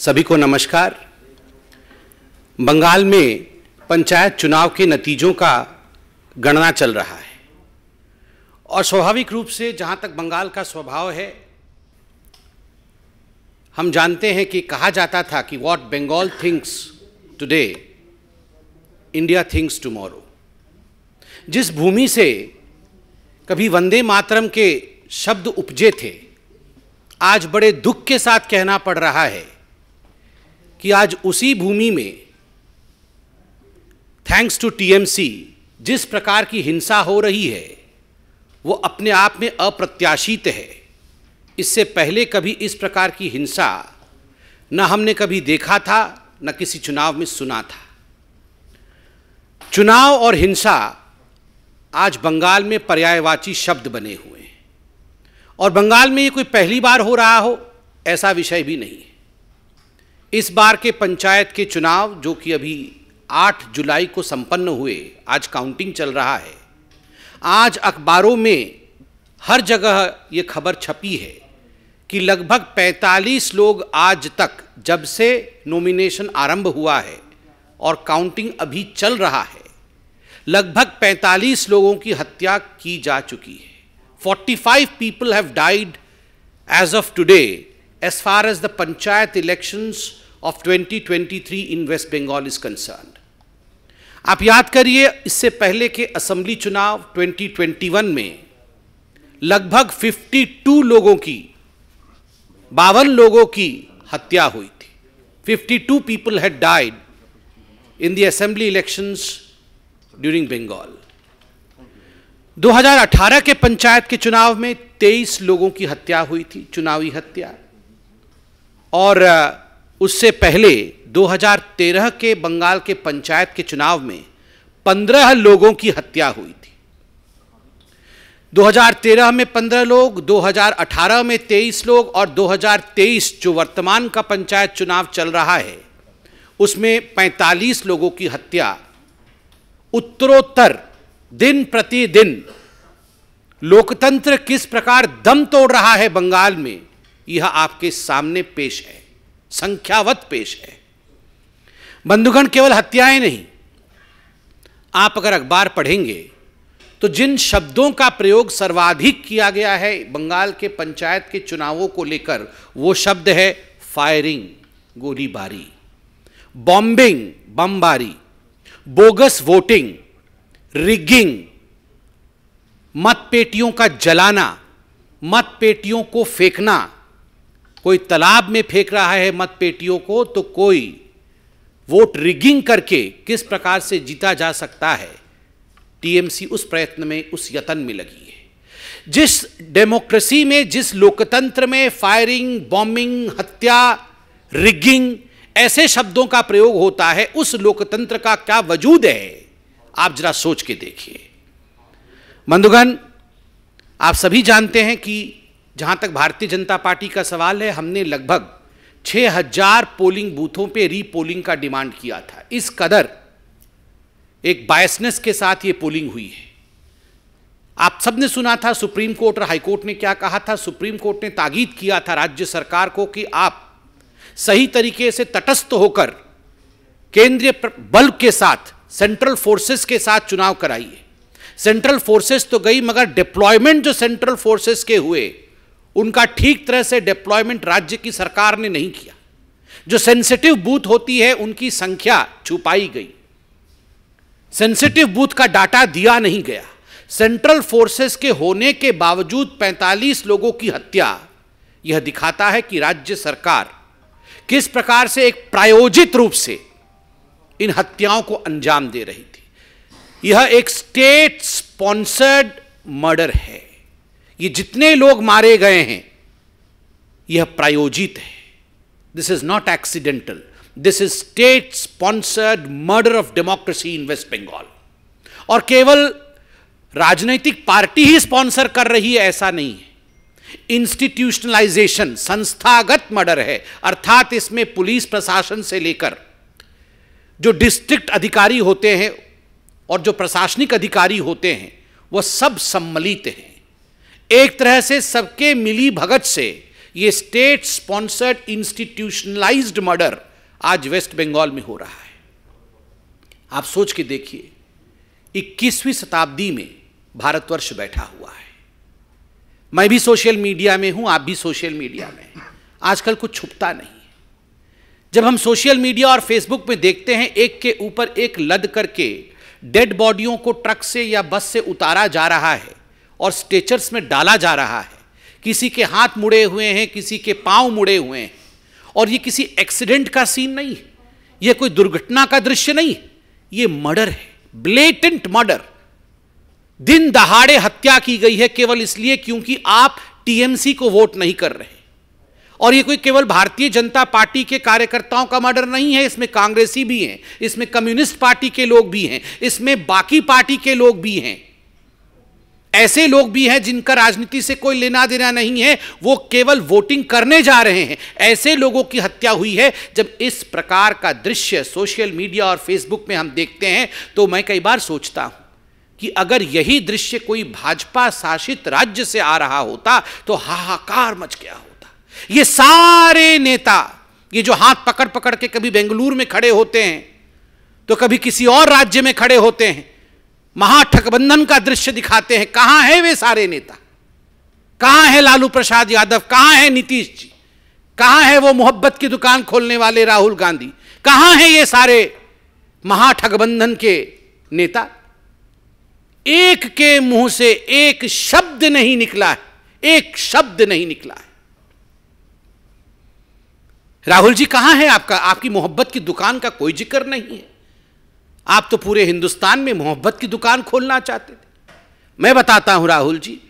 सभी को नमस्कार बंगाल में पंचायत चुनाव के नतीजों का गणना चल रहा है और स्वाभाविक रूप से जहां तक बंगाल का स्वभाव है हम जानते हैं कि कहा जाता था कि what Bengal thinks today India thinks tomorrow जिस भूमि से कभी वंदे मातरम के शब्द उपजे थे आज बड़े दुख के साथ कहना पड़ रहा है कि आज उसी भूमि में थैंक्स टू टीएमसी जिस प्रकार की हिंसा हो रही है वो अपने आप में अप्रत्याशित है इससे पहले कभी इस प्रकार की हिंसा न हमने कभी देखा था न किसी चुनाव में सुना था चुनाव और हिंसा आज बंगाल में पर्यायवाची शब्द बने हुए हैं और बंगाल में ये कोई पहली बार हो रहा हो ऐसा विषय भी नहीं है इस बार के पंचायत के चुनाव जो कि अभी 8 जुलाई को संपन्न हुए आज काउंटिंग चल रहा है आज अखबारों में हर जगह ये खबर छपी है कि लगभग 45 लोग आज तक जब से नॉमिनेशन आरंभ हुआ है और काउंटिंग अभी चल रहा है लगभग 45 लोगों की हत्या की जा चुकी है 45 people have died as of today as far as the panchayat elections of 2023 in West Bengal is concerned. आप याद करिए इससे पहले के असेंबली चुनाव 2021 में लगभग 52 लोगों की बावन लोगों की हत्या हुई थी 52 people had died in the assembly elections during Bengal 2018 के पंचायत के चुनाव में 23 लोगों की हत्या हुई थी चुनावी हत्या और uh, उससे पहले 2013 के बंगाल के पंचायत के चुनाव में 15 लोगों की हत्या हुई थी 2013 में 15 लोग 2018 में 23 लोग और 2023 जो वर्तमान का पंचायत चुनाव चल रहा है उसमें 45 लोगों की हत्या उत्तरोत्तर दिन प्रतिदिन लोकतंत्र किस प्रकार दम तोड़ रहा है बंगाल में यह आपके सामने पेश है संख्यावत पेश है बंधुगण केवल हत्याएं नहीं आप अगर अखबार पढ़ेंगे तो जिन शब्दों का प्रयोग सर्वाधिक किया गया है बंगाल के पंचायत के चुनावों को लेकर वो शब्द है फायरिंग गोलीबारी बॉम्बिंग बमबारी बोगस वोटिंग रिगिंग मतपेटियों का जलाना मतपेटियों को फेंकना कोई तालाब में फेंक रहा है मत पेटियों को तो कोई वोट रिगिंग करके किस प्रकार से जीता जा सकता है टीएमसी उस प्रयत्न में उस यतन में लगी है जिस डेमोक्रेसी में जिस लोकतंत्र में फायरिंग बॉम्बिंग हत्या रिगिंग ऐसे शब्दों का प्रयोग होता है उस लोकतंत्र का क्या वजूद है आप जरा सोच के देखिए बंधुगण आप सभी जानते हैं कि जहां तक भारतीय जनता पार्टी का सवाल है हमने लगभग 6000 पोलिंग बूथों पे रीपोलिंग का डिमांड किया था इस कदर एक बायसनेस के साथ ये पोलिंग हुई है आप सबने सुना था सुप्रीम कोर्ट और हाईकोर्ट ने क्या कहा था सुप्रीम कोर्ट ने तागीद किया था राज्य सरकार को कि आप सही तरीके से तटस्थ होकर केंद्रीय बल के साथ सेंट्रल फोर्सेस के साथ चुनाव कराइए सेंट्रल फोर्सेस तो गई मगर डिप्लॉयमेंट जो सेंट्रल फोर्सेस के हुए उनका ठीक तरह से डिप्लॉयमेंट राज्य की सरकार ने नहीं किया जो सेंसिटिव बूथ होती है उनकी संख्या छुपाई गई सेंसिटिव बूथ का डाटा दिया नहीं गया सेंट्रल फोर्सेस के होने के बावजूद 45 लोगों की हत्या यह दिखाता है कि राज्य सरकार किस प्रकार से एक प्रायोजित रूप से इन हत्याओं को अंजाम दे रही थी यह एक स्टेट स्पॉन्सर्ड मर्डर है ये जितने लोग मारे गए हैं यह प्रायोजित है this is not accidental this is state sponsored murder of democracy in West Bengal और केवल राजनीतिक पार्टी ही स्पॉन्सर कर रही है ऐसा नहीं है इंस्टीट्यूशनलाइजेशन संस्थागत मर्डर है अर्थात इसमें पुलिस प्रशासन से लेकर जो डिस्ट्रिक्ट अधिकारी होते हैं और जो प्रशासनिक अधिकारी होते हैं वह सब सम्मिलित हैं एक तरह से सबके मिली भगत से ये स्टेट स्पॉन्सर्ड इंस्टीट्यूशनलाइज्ड मर्डर आज वेस्ट बंगाल में हो रहा है आप सोच के देखिए 21वीं शताब्दी में भारतवर्ष बैठा हुआ है मैं भी सोशल मीडिया में हूं आप भी सोशल मीडिया में आजकल कुछ छुपता नहीं जब हम सोशल मीडिया और फेसबुक में देखते हैं एक के ऊपर एक लद करके डेड बॉडियों को ट्रक से या बस से उतारा जा रहा है और स्टेचर्स में डाला जा रहा है किसी के हाथ मुड़े हुए हैं किसी के पांव मुड़े हुए हैं और ये किसी एक्सीडेंट का सीन नहीं है ये कोई दुर्घटना का दृश्य नहीं ये मर्डर है ब्लेटेंट मर्डर दिन दहाड़े हत्या की गई है केवल इसलिए क्योंकि आप टीएमसी को वोट नहीं कर रहे और ये कोई केवल भारतीय जनता पार्टी के कार्यकर्ताओं का मर्डर नहीं है इसमें कांग्रेसी भी हैं इसमें कम्युनिस्ट पार्टी के लोग भी हैं इसमें बाकी पार्टी के लोग भी हैं ऐसे लोग भी हैं जिनका राजनीति से कोई लेना देना नहीं है वो केवल वोटिंग करने जा रहे हैं ऐसे लोगों की हत्या हुई है जब इस प्रकार का दृश्य सोशल मीडिया और फेसबुक में हम देखते हैं तो मैं कई बार सोचता हूं कि अगर यही दृश्य कोई भाजपा शासित राज्य से आ रहा होता तो हाहाकार मच गया होता ये सारे नेता ये जो हाथ पकड़ पकड़ के कभी बेंगलुरु में खड़े होते हैं तो कभी किसी और राज्य में खड़े होते हैं महाठगबंधन का दृश्य दिखाते हैं कहां है वे सारे नेता कहां है लालू प्रसाद यादव कहां है नीतीश जी कहां है वो मोहब्बत की दुकान खोलने वाले राहुल गांधी कहां है ये सारे महाठगबंधन के नेता एक के मुंह से एक शब्द नहीं निकला है एक शब्द नहीं निकला है राहुल जी कहां है आपका आपकी मोहब्बत की दुकान का कोई जिक्र नहीं है आप तो पूरे हिंदुस्तान में मोहब्बत की दुकान खोलना चाहते थे मैं बताता हूं राहुल जी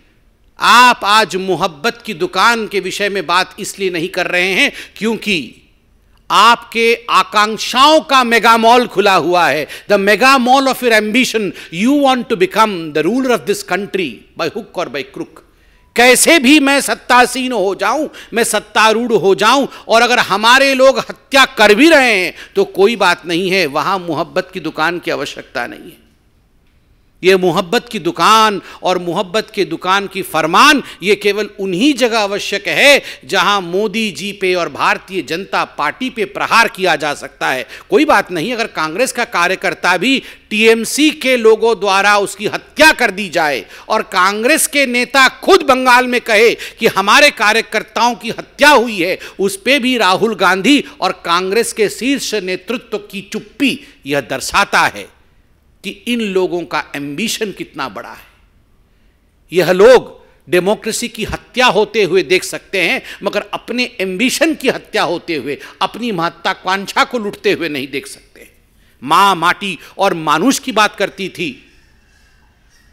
आप आज मोहब्बत की दुकान के विषय में बात इसलिए नहीं कर रहे हैं क्योंकि आपके आकांक्षाओं का मेगा मॉल खुला हुआ है the mega mall of your ambition you want to become the ruler of this country by hook और बाई क्रुक कैसे भी मैं सत्तासीन हो जाऊं मैं सत्तारूढ़ हो जाऊं और अगर हमारे लोग हत्या कर भी रहे हैं तो कोई बात नहीं है वहां मोहब्बत की दुकान की आवश्यकता नहीं है ये मोहब्बत की दुकान और मोहब्बत के दुकान की फरमान ये केवल उन्हीं जगह आवश्यक है जहां मोदी जी पे और भारतीय जनता पार्टी पे प्रहार किया जा सकता है कोई बात नहीं अगर कांग्रेस का कार्यकर्ता भी टीएमसी के लोगों द्वारा उसकी हत्या कर दी जाए और कांग्रेस के नेता खुद बंगाल में कहे कि हमारे कार्यकर्ताओं की हत्या हुई है उस पर भी राहुल गांधी और कांग्रेस के शीर्ष नेतृत्व की चुप्पी यह दर्शाता है कि इन लोगों का एम्बिशन कितना बड़ा है यह लोग डेमोक्रेसी की हत्या होते हुए देख सकते हैं मगर अपने एम्बिशन की हत्या होते हुए अपनी महत्वाकांक्षा को लुटते हुए नहीं देख सकते मां माटी और मानुष की बात करती थी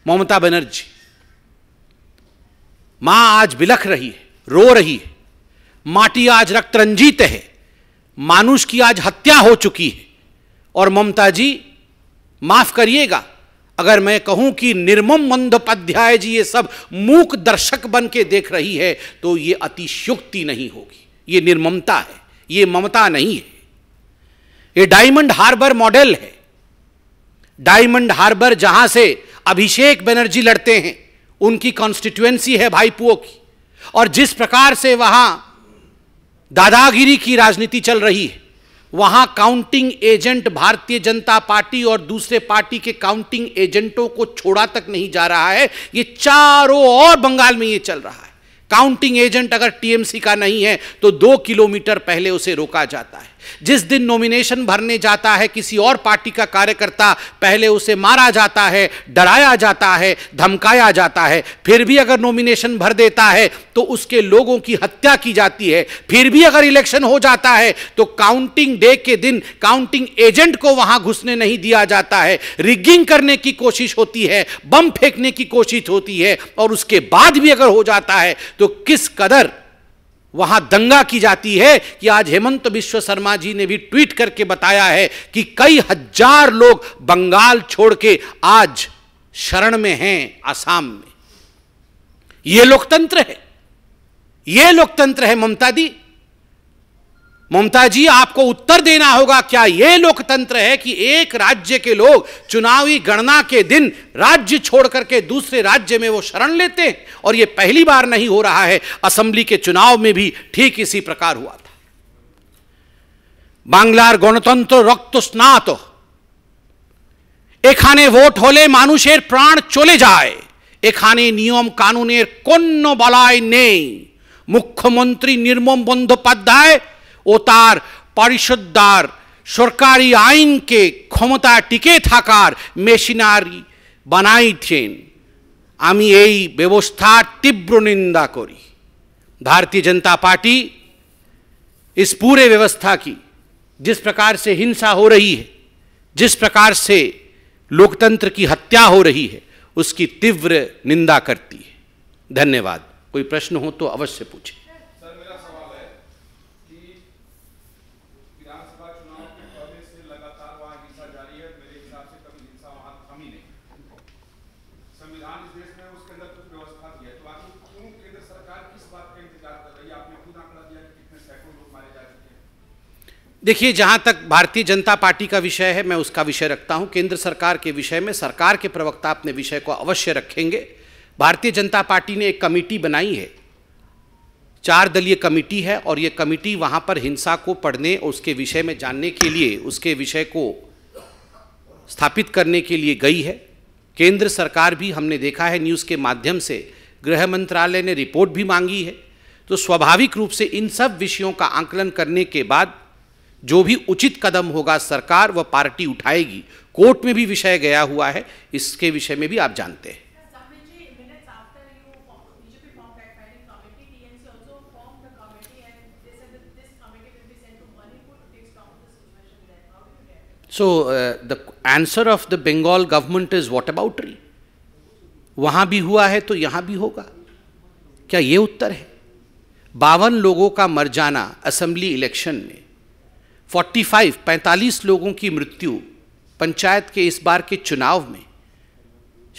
ममता बनर्जी मां आज बिलख रही है रो रही है माटी आज रक्तरंजित है मानुष की आज हत्या हो चुकी है और ममता जी माफ करिएगा अगर मैं कहूं कि निर्मम मंदोपाध्याय जी ये सब मूक दर्शक बन के देख रही है तो ये अतिशुक्ति नहीं होगी ये निर्ममता है ये ममता नहीं है ये डायमंड हार्बर मॉडल है डायमंड हार्बर जहां से अभिषेक बनर्जी लड़ते हैं उनकी कॉन्स्टिट्युएंसी है भाईपुओं की और जिस प्रकार से वहां दादागिरी की राजनीति चल रही है वहां काउंटिंग एजेंट भारतीय जनता पार्टी और दूसरे पार्टी के काउंटिंग एजेंटों को छोड़ा तक नहीं जा रहा है ये चारों और बंगाल में ये चल रहा है काउंटिंग एजेंट अगर टीएमसी का नहीं है तो दो किलोमीटर पहले उसे रोका जाता है जिस दिन नॉमिनेशन भरने जाता है किसी और पार्टी का कार्यकर्ता पहले उसे मारा जाता है डराया जाता है धमकाया जाता है फिर भी अगर नॉमिनेशन भर देता है तो उसके लोगों की हत्या की जाती है फिर भी अगर इलेक्शन हो जाता है तो काउंटिंग डे के दिन काउंटिंग एजेंट को वहां घुसने नहीं दिया जाता है रिगिंग करने की कोशिश होती है बम फेंकने की कोशिश होती है और उसके बाद भी अगर हो जाता है तो किस कदर वहां दंगा की जाती है कि आज हेमंत विश्व शर्मा जी ने भी ट्वीट करके बताया है कि कई हजार लोग बंगाल छोड़ के आज शरण में हैं आसाम में यह लोकतंत्र है यह लोकतंत्र है ममता दी ममता जी आपको उत्तर देना होगा क्या यह लोकतंत्र है कि एक राज्य के लोग चुनावी गणना के दिन राज्य छोड़ करके दूसरे राज्य में वो शरण लेते हैं और ये पहली बार नहीं हो रहा है असेंबली के चुनाव में भी ठीक इसी प्रकार हुआ था बांग्लार गणतंत्र रक्त स्नात एखाने वोट होले मानुषेर प्राण चले जाए এখানে नियम কানুনের को बलाय नहीं मुख्यमंत्री निर्मम बंदोपाध्याय सरकारी পরিষদ্দার के क्षमता टीके थाकार থাকার बनाई বানাইছেন আমি এই व्यवस्था तीव्र निंदा करी भारतीय जनता पार्टी इस पूरे व्यवस्था की जिस प्रकार से हिंसा हो रही है जिस प्रकार से लोकतंत्र की हत्या हो रही है उसकी तीव्र निंदा करती है धन्यवाद कोई प्रश्न हो तो अवश्य पूछें देखिए जहाँ तक भारतीय जनता पार्टी का विषय है मैं उसका विषय रखता हूँ केंद्र सरकार के विषय में सरकार के प्रवक्ता अपने विषय को अवश्य रखेंगे भारतीय जनता पार्टी ने एक कमेटी बनाई है चार दलीय कमेटी है और ये कमेटी वहाँ पर हिंसा को पढ़ने और उसके विषय में जानने के लिए उसके विषय को स्थापित करने के लिए गई है केंद्र सरकार भी हमने देखा है न्यूज़ के माध्यम से गृह मंत्रालय ने रिपोर्ट भी मांगी है तो स्वाभाविक रूप से इन सब विषयों का आंकलन करने के बाद जो भी उचित कदम होगा सरकार व पार्टी उठाएगी कोर्ट में भी विषय गया हुआ है इसके विषय में भी आप जानते हैं so the answer of the Bengal government is what about री वहां भी हुआ है तो यहां भी होगा क्या ये उत्तर है बावन लोगों का मर जाना असेंबली इलेक्शन में 45, 45 लोगों की मृत्यु पंचायत के इस बार के चुनाव में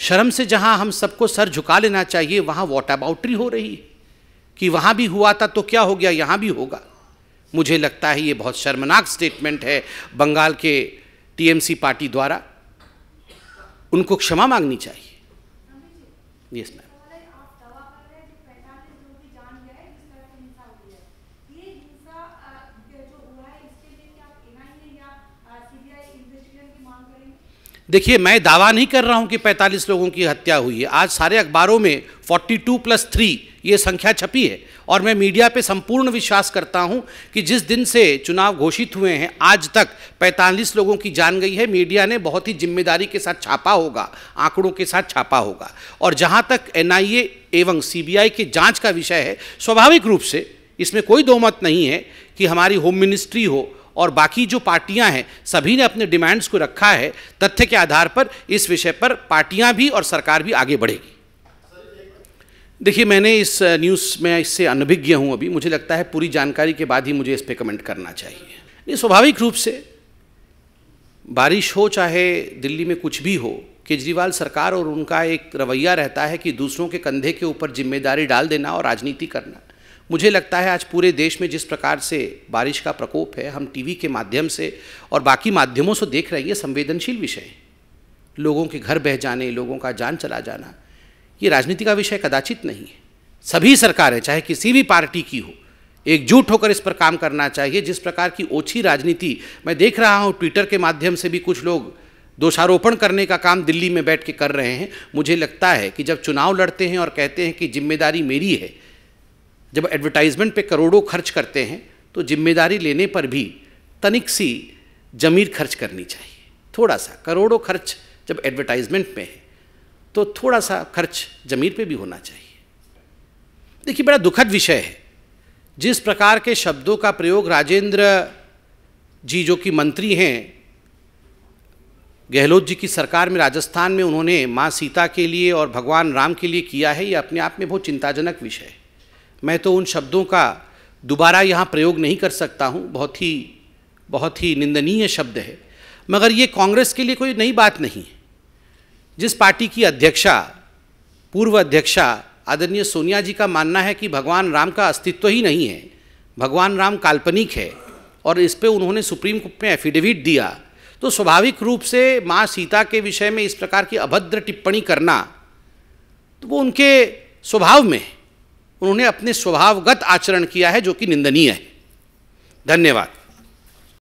शर्म से जहां हम सबको सर झुका लेना चाहिए वहां वॉट अबाउटरी हो रही है कि वहां भी हुआ था तो क्या हो गया यहां भी होगा मुझे लगता है ये बहुत शर्मनाक स्टेटमेंट है बंगाल के टीएमसी पार्टी द्वारा उनको क्षमा मांगनी चाहिए यस मैम देखिए मैं दावा नहीं कर रहा हूं कि 45 लोगों की हत्या हुई है आज सारे अखबारों में 42 प्लस थ्री ये संख्या छपी है और मैं मीडिया पे संपूर्ण विश्वास करता हूं कि जिस दिन से चुनाव घोषित हुए हैं आज तक 45 लोगों की जान गई है मीडिया ने बहुत ही जिम्मेदारी के साथ छापा होगा आंकड़ों के साथ छापा होगा और जहाँ तक एन एवं सी के जाँच का विषय है स्वाभाविक रूप से इसमें कोई दो मत नहीं है कि हमारी होम मिनिस्ट्री हो और बाकी जो पार्टियां हैं सभी ने अपने डिमांड्स को रखा है तथ्य के आधार पर इस विषय पर पार्टियां भी और सरकार भी आगे बढ़ेगी देखिए मैंने इस न्यूज़ में इससे अनभिज्ञ हूं अभी मुझे लगता है पूरी जानकारी के बाद ही मुझे इस पर कमेंट करना चाहिए स्वाभाविक रूप से बारिश हो चाहे दिल्ली में कुछ भी हो केजरीवाल सरकार और उनका एक रवैया रहता है कि दूसरों के कंधे के ऊपर जिम्मेदारी डाल देना और राजनीति करना मुझे लगता है आज पूरे देश में जिस प्रकार से बारिश का प्रकोप है हम टीवी के माध्यम से और बाकी माध्यमों से देख रहे हैं ये संवेदनशील विषय लोगों के घर बह जाने लोगों का जान चला जाना ये राजनीति का विषय कदाचित नहीं है सभी सरकारें चाहे किसी भी पार्टी की हो एकजुट होकर इस पर काम करना चाहिए जिस प्रकार की ओछी राजनीति मैं देख रहा हूँ ट्विटर के माध्यम से भी कुछ लोग दोषारोपण करने का काम दिल्ली में बैठ के कर रहे हैं मुझे लगता है कि जब चुनाव लड़ते हैं और कहते हैं कि जिम्मेदारी मेरी है जब एडवर्टाइजमेंट पे करोड़ों खर्च करते हैं तो जिम्मेदारी लेने पर भी तनिक सी जमीर खर्च करनी चाहिए थोड़ा सा करोड़ों खर्च जब एडवर्टाइजमेंट में है तो थोड़ा सा खर्च जमीर पे भी होना चाहिए देखिए बड़ा दुखद विषय है जिस प्रकार के शब्दों का प्रयोग राजेंद्र जी जो कि मंत्री हैं गहलोत जी की सरकार में राजस्थान में उन्होंने माँ सीता के लिए और भगवान राम के लिए किया है ये अपने आप में बहुत चिंताजनक विषय है मैं तो उन शब्दों का दोबारा यहाँ प्रयोग नहीं कर सकता हूँ बहुत ही बहुत ही निंदनीय शब्द है मगर ये कांग्रेस के लिए कोई नई बात नहीं है जिस पार्टी की अध्यक्षा पूर्व अध्यक्षा आदरणीय सोनिया जी का मानना है कि भगवान राम का अस्तित्व ही नहीं है भगवान राम काल्पनिक है और इस पर उन्होंने सुप्रीम कोर्ट में एफिडेविट दिया तो स्वाभाविक रूप से माँ सीता के विषय में इस प्रकार की अभद्र टिप्पणी करना तो वो उनके स्वभाव में है उन्होंने अपने स्वभावगत आचरण किया है जो कि निंदनीय है धन्यवाद